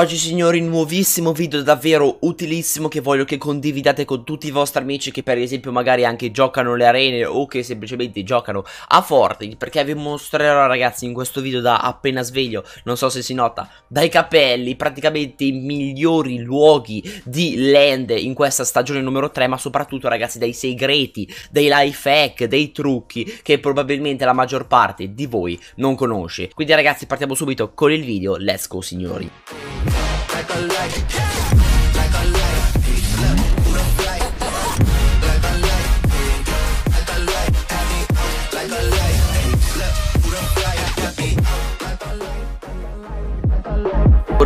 Oggi signori nuovissimo video davvero utilissimo che voglio che condividiate con tutti i vostri amici che per esempio magari anche giocano le arene o che semplicemente giocano a Fortnite Perché vi mostrerò ragazzi in questo video da appena sveglio, non so se si nota, dai capelli praticamente i migliori luoghi di land in questa stagione numero 3 Ma soprattutto ragazzi dai segreti, dei life hack, dei trucchi che probabilmente la maggior parte di voi non conosce Quindi ragazzi partiamo subito con il video, let's go signori like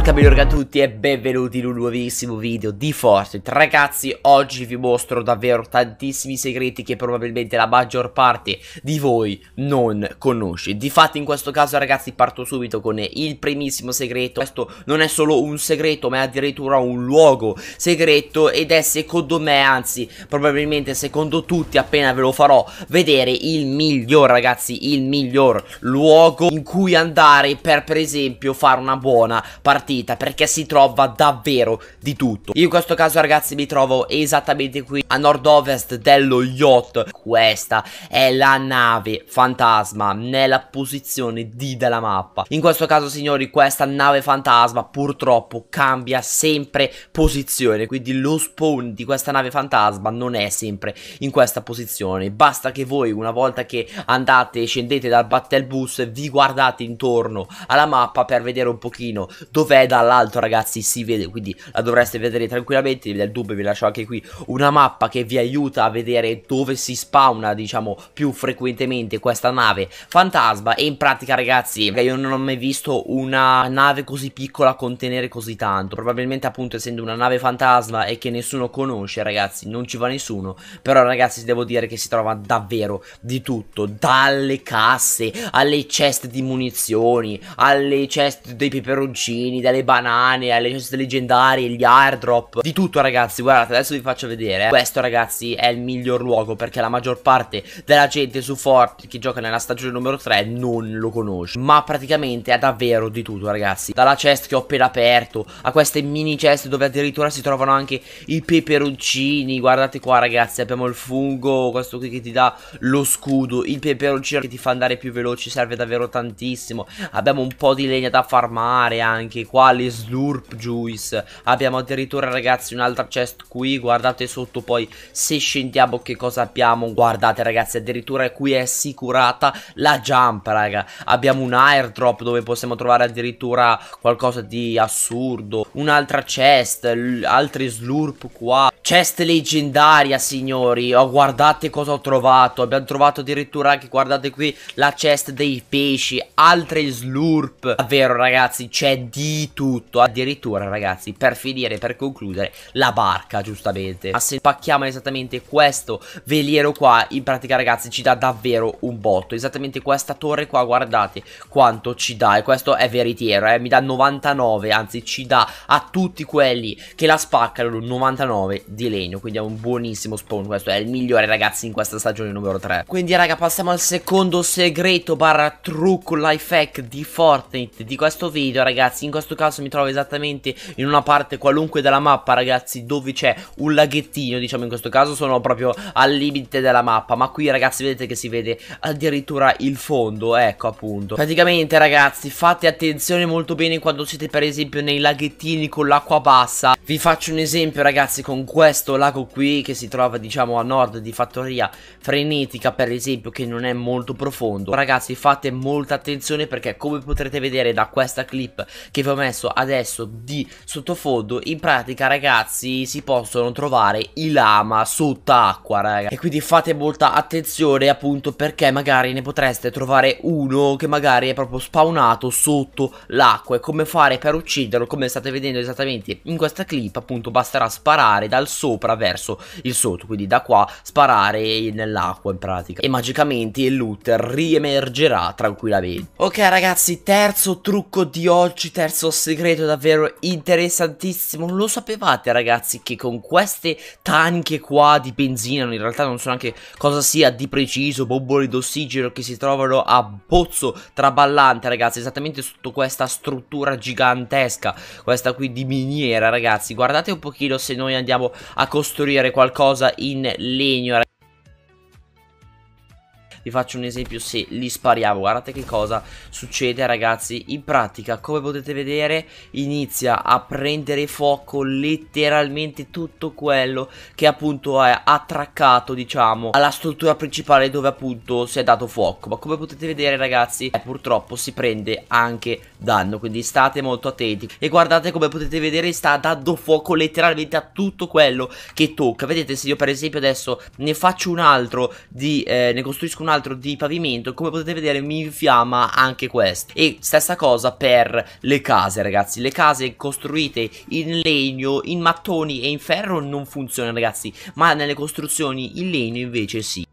Camilorga a tutti e benvenuti in un nuovissimo video di Fortnite Ragazzi oggi vi mostro davvero tantissimi segreti che probabilmente la maggior parte di voi non conosce Difatti in questo caso ragazzi parto subito con il primissimo segreto Questo non è solo un segreto ma è addirittura un luogo segreto Ed è secondo me anzi probabilmente secondo tutti appena ve lo farò vedere il miglior ragazzi Il miglior luogo in cui andare per per esempio fare una buona partita partita perché si trova davvero di tutto. Io in questo caso ragazzi mi trovo esattamente qui a nord-ovest dello yacht. Questa è la nave fantasma nella posizione D della mappa. In questo caso signori questa nave fantasma purtroppo cambia sempre posizione. Quindi lo spawn di questa nave fantasma non è sempre in questa posizione. Basta che voi una volta che andate e scendete dal battle bus vi guardate intorno alla mappa per vedere un pochino dov'è dall'alto ragazzi si vede quindi la dovreste vedere tranquillamente nel dubbio vi lascio anche qui una mappa che vi aiuta a vedere dove si spawna diciamo più frequentemente questa nave fantasma e in pratica ragazzi io non ho mai visto una nave così piccola contenere così tanto probabilmente appunto essendo una nave fantasma e che nessuno conosce ragazzi non ci va nessuno però ragazzi devo dire che si trova davvero di tutto dalle casse alle ceste di munizioni alle ceste dei peperoncini delle alle banane, alle ceste leggendarie, gli airdrop, di tutto ragazzi, guardate, adesso vi faccio vedere. Questo ragazzi è il miglior luogo perché la maggior parte della gente su Fortnite che gioca nella stagione numero 3 non lo conosce. Ma praticamente è davvero di tutto ragazzi, dalla chest che ho appena aperto a queste mini chest dove addirittura si trovano anche i peperoncini, guardate qua ragazzi, abbiamo il fungo, questo qui che ti dà lo scudo, il peperoncino che ti fa andare più veloce, serve davvero tantissimo. Abbiamo un po' di legna da farmare anche qua quali slurp juice Abbiamo addirittura ragazzi un'altra chest qui Guardate sotto poi se scendiamo che cosa abbiamo Guardate ragazzi addirittura qui è assicurata la jump raga Abbiamo un airdrop dove possiamo trovare addirittura qualcosa di assurdo Un'altra chest, altri slurp qua Chest leggendaria, signori. Oh, guardate cosa ho trovato. Abbiamo trovato addirittura anche, guardate qui, la chest dei pesci. Altre slurp. Davvero, ragazzi, c'è di tutto. Addirittura, ragazzi, per finire, per concludere, la barca, giustamente. Ma se pacchiamo esattamente questo veliero qua, in pratica, ragazzi, ci dà davvero un botto. Esattamente questa torre qua, guardate quanto ci dà. E questo è veritiero, eh. Mi dà 99, anzi, ci dà a tutti quelli che la spaccano 99 di legno Quindi è un buonissimo spawn Questo è il migliore ragazzi in questa stagione numero 3 Quindi raga passiamo al secondo segreto barra trucco life hack di Fortnite di questo video ragazzi In questo caso mi trovo esattamente in una parte qualunque della mappa ragazzi Dove c'è un laghettino diciamo in questo caso sono proprio al limite della mappa Ma qui ragazzi vedete che si vede addirittura il fondo Ecco appunto Praticamente ragazzi fate attenzione molto bene quando siete per esempio nei laghettini con l'acqua bassa vi faccio un esempio ragazzi con questo lago qui che si trova diciamo a nord di Fattoria Frenetica per esempio che non è molto profondo Ragazzi fate molta attenzione perché come potrete vedere da questa clip che vi ho messo adesso di sottofondo In pratica ragazzi si possono trovare i lama sott'acqua raga E quindi fate molta attenzione appunto perché magari ne potreste trovare uno che magari è proprio spawnato sotto l'acqua E come fare per ucciderlo come state vedendo esattamente in questa clip clip appunto basterà sparare dal sopra verso il sotto, quindi da qua sparare nell'acqua in pratica e magicamente il loot riemergerà tranquillamente. Ok ragazzi, terzo trucco di oggi, terzo segreto davvero interessantissimo. Lo sapevate ragazzi che con queste taniche qua di benzina, in realtà non so neanche cosa sia di preciso, bomboli d'ossigeno che si trovano a pozzo traballante ragazzi, esattamente sotto questa struttura gigantesca, questa qui di miniera ragazzi ragazzi guardate un pochino se noi andiamo a costruire qualcosa in legno vi faccio un esempio se li spariamo guardate che cosa succede ragazzi in pratica come potete vedere inizia a prendere fuoco letteralmente tutto quello che appunto è attraccato diciamo alla struttura principale dove appunto si è dato fuoco ma come potete vedere ragazzi eh, purtroppo si prende anche danno quindi state molto attenti e guardate come potete vedere sta dando fuoco letteralmente a tutto quello che tocca vedete se io per esempio adesso ne faccio un altro di eh, ne costruisco un altro altro di pavimento come potete vedere mi infiamma anche questo e stessa cosa per le case ragazzi le case costruite in legno in mattoni e in ferro non funzionano ragazzi ma nelle costruzioni in legno invece sì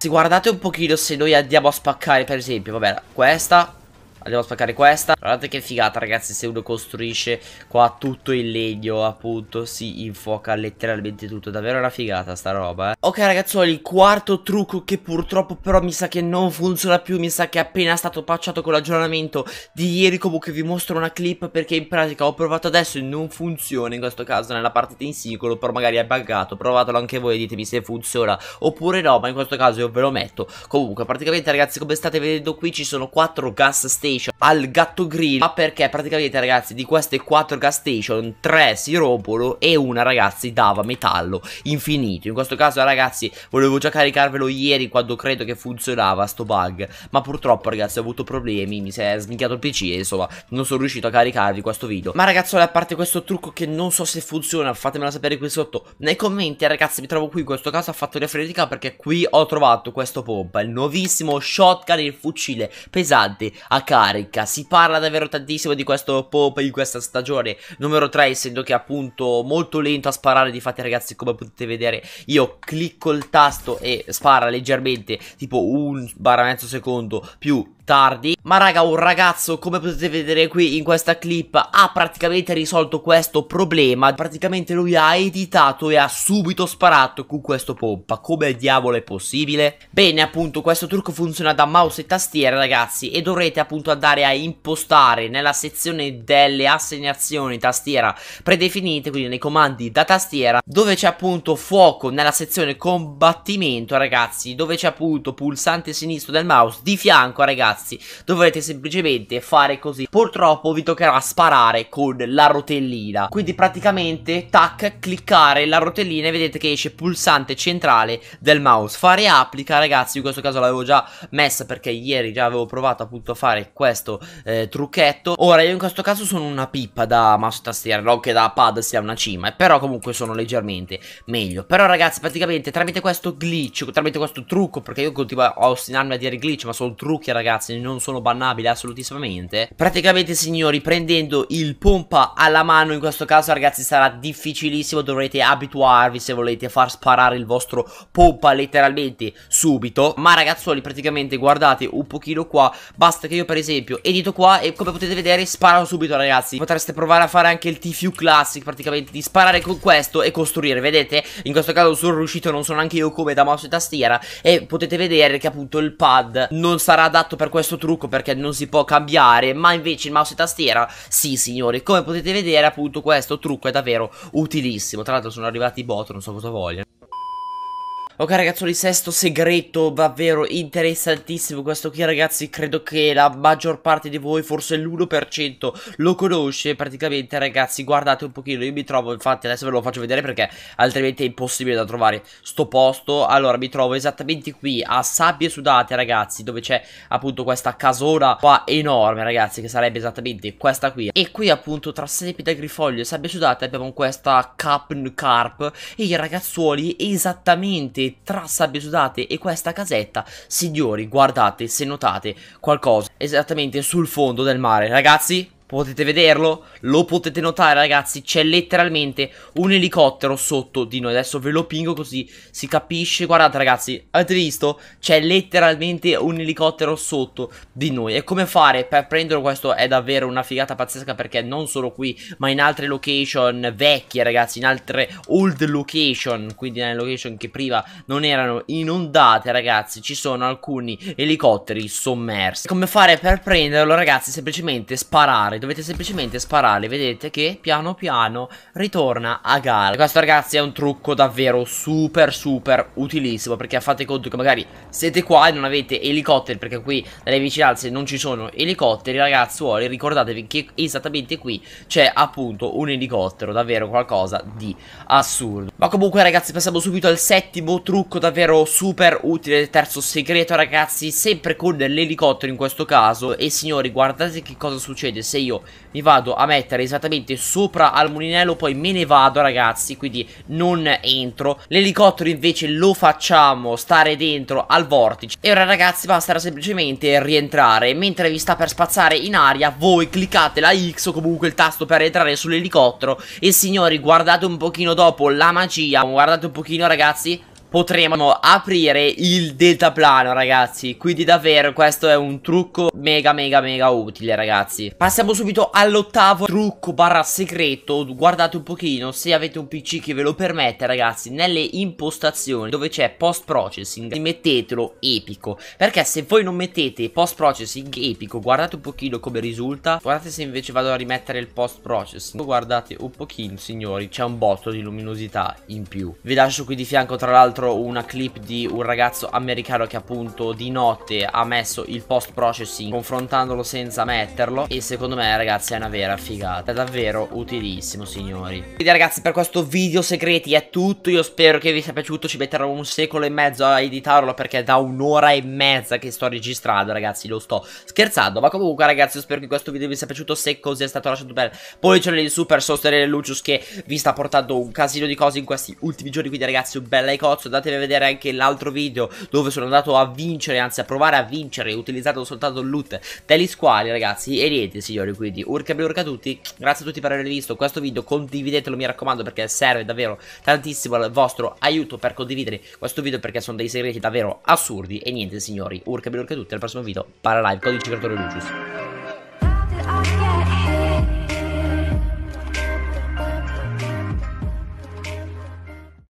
se guardate un pochino se noi andiamo a spaccare per esempio vabbè questa Andiamo a spaccare questa Guardate che figata ragazzi se uno costruisce qua tutto il legno appunto Si infuoca letteralmente tutto Davvero una figata sta roba eh Ok ragazzuoli il quarto trucco che purtroppo però mi sa che non funziona più Mi sa che è appena stato pacciato con l'aggiornamento di ieri Comunque vi mostro una clip perché in pratica ho provato adesso e non funziona in questo caso nella partita in singolo Però magari è buggato Provatelo anche voi e ditemi se funziona oppure no Ma in questo caso io ve lo metto Comunque praticamente ragazzi come state vedendo qui ci sono 4 gas station station al gatto grill ma perché praticamente ragazzi di queste 4 gas station 3 si rompono e una ragazzi dava metallo infinito in questo caso ragazzi volevo già caricarvelo ieri quando credo che funzionava sto bug ma purtroppo ragazzi ho avuto problemi mi si è sminchiato il pc e insomma non sono riuscito a caricarvi questo video ma ragazzuoli a parte questo trucco che non so se funziona fatemelo sapere qui sotto nei commenti ragazzi mi trovo qui in questo caso a fattoria frenetica perché qui ho trovato questo pompa il nuovissimo shotgun il fucile pesante a AK carica. Si parla davvero tantissimo di questo Pope in questa stagione numero 3, essendo che appunto molto lento a sparare. Difatti, ragazzi, come potete vedere, io clicco il tasto e spara leggermente, tipo un barra mezzo secondo più tardi Ma raga un ragazzo come potete vedere qui in questa clip ha praticamente risolto questo problema Praticamente lui ha editato e ha subito sparato con questo pompa Come diavolo è possibile? Bene appunto questo trucco funziona da mouse e tastiera ragazzi E dovrete appunto andare a impostare nella sezione delle assegnazioni tastiera predefinite Quindi nei comandi da tastiera Dove c'è appunto fuoco nella sezione combattimento ragazzi Dove c'è appunto pulsante sinistro del mouse di fianco ragazzi ragazzi Dovrete semplicemente fare così Purtroppo vi toccherà sparare con la rotellina Quindi praticamente tac cliccare la rotellina e vedete che esce pulsante centrale del mouse Fare applica ragazzi in questo caso l'avevo già messa perché ieri già avevo provato appunto a fare questo eh, trucchetto Ora io in questo caso sono una pippa da mouse tastiera Non che da pad sia una cima eh, Però comunque sono leggermente meglio Però ragazzi praticamente tramite questo glitch Tramite questo trucco perché io continuo a ostinarmi a dire glitch ma sono trucchi ragazzi tasse non sono bannabili assolutissimamente. Praticamente signori prendendo il pompa alla mano in questo caso ragazzi sarà difficilissimo dovrete abituarvi se volete far sparare il vostro pompa letteralmente subito. Ma ragazzuoli praticamente guardate un pochino qua basta che io per esempio edito qua e come potete vedere sparo subito ragazzi. Potreste provare a fare anche il TFU classic praticamente di sparare con questo e costruire vedete in questo caso sono riuscito non sono anche io come da mouse e tastiera e potete vedere che appunto il pad non sarà adatto per per questo trucco perché non si può cambiare, ma invece il mouse e tastiera, sì signori, come potete vedere appunto questo trucco è davvero utilissimo. Tra l'altro sono arrivati i bot, non so cosa vogliono. Ok ragazzi, sesto segreto davvero interessantissimo questo qui ragazzi, credo che la maggior parte di voi, forse l'1% lo conosce praticamente ragazzi, guardate un pochino, io mi trovo infatti adesso ve lo faccio vedere perché altrimenti è impossibile da trovare sto posto, allora mi trovo esattamente qui a Sabbie Sudate ragazzi, dove c'è appunto questa casona qua enorme ragazzi, che sarebbe esattamente questa qui, e qui appunto tra sepi da Grifoglio e Sabbie Sudate abbiamo questa Capn Carp e i ragazzuoli esattamente tra sabbie sudate e questa casetta, signori, guardate se notate qualcosa esattamente sul fondo del mare. Ragazzi, potete vederlo, lo potete notare ragazzi, c'è letteralmente un elicottero sotto di noi, adesso ve lo pingo così si capisce, guardate ragazzi, avete visto? C'è letteralmente un elicottero sotto di noi e come fare per prenderlo questo è davvero una figata pazzesca perché non solo qui ma in altre location vecchie ragazzi, in altre old location, quindi nelle location che prima non erano inondate ragazzi, ci sono alcuni elicotteri sommersi. Come fare per prenderlo ragazzi? Semplicemente sparare sparare Dovete semplicemente sparare Vedete che piano piano ritorna a gara Questo ragazzi è un trucco davvero super super utilissimo Perché fate conto che magari siete qua e non avete elicotteri Perché qui nelle vicinanze non ci sono elicotteri Ragazzuoli ricordatevi che esattamente qui c'è appunto un elicottero Davvero qualcosa di assurdo Ma comunque ragazzi passiamo subito al settimo trucco davvero super utile Terzo segreto ragazzi Sempre con l'elicottero in questo caso E signori guardate che cosa succede se io io mi vado a mettere esattamente sopra al mulinello Poi me ne vado ragazzi Quindi non entro L'elicottero invece lo facciamo stare dentro al vortice E ora ragazzi basta semplicemente rientrare Mentre vi sta per spazzare in aria Voi cliccate la X o comunque il tasto per entrare sull'elicottero E signori guardate un pochino dopo la magia Guardate un pochino ragazzi potremo aprire il deltaplano ragazzi Quindi davvero questo è un trucco mega mega mega utile ragazzi Passiamo subito all'ottavo trucco barra segreto Guardate un pochino se avete un pc che ve lo permette ragazzi Nelle impostazioni dove c'è post processing mettetelo epico Perché se voi non mettete post processing epico guardate un pochino come risulta Guardate se invece vado a rimettere il post processing Guardate un pochino signori c'è un botto di luminosità in più Vi lascio qui di fianco tra l'altro l'altro una clip di un ragazzo americano che appunto di notte ha messo il post processing confrontandolo senza metterlo e secondo me ragazzi è una vera figata, è davvero utilissimo signori. Quindi ragazzi per questo video segreti è tutto, io spero che vi sia piaciuto, ci metterò un secolo e mezzo a editarlo perché è da un'ora e mezza che sto registrando ragazzi, lo sto scherzando, ma comunque ragazzi io spero che questo video vi sia piaciuto, se così è stato lasciate un bel pollice di su per sostenere Lucius che vi sta portando un casino di cose in questi ultimi giorni, quindi ragazzi un bel like andatevi a vedere anche l'altro video dove sono andato a vincere, anzi a provare a vincere utilizzando soltanto il loot degli squali ragazzi e niente signori quindi urca blu urca tutti, grazie a tutti per aver visto questo video, condividetelo mi raccomando perché serve davvero tantissimo il vostro aiuto per condividere questo video perché sono dei segreti davvero assurdi e niente signori urca blu urca tutti, al prossimo video, para live, codice creatore Lucius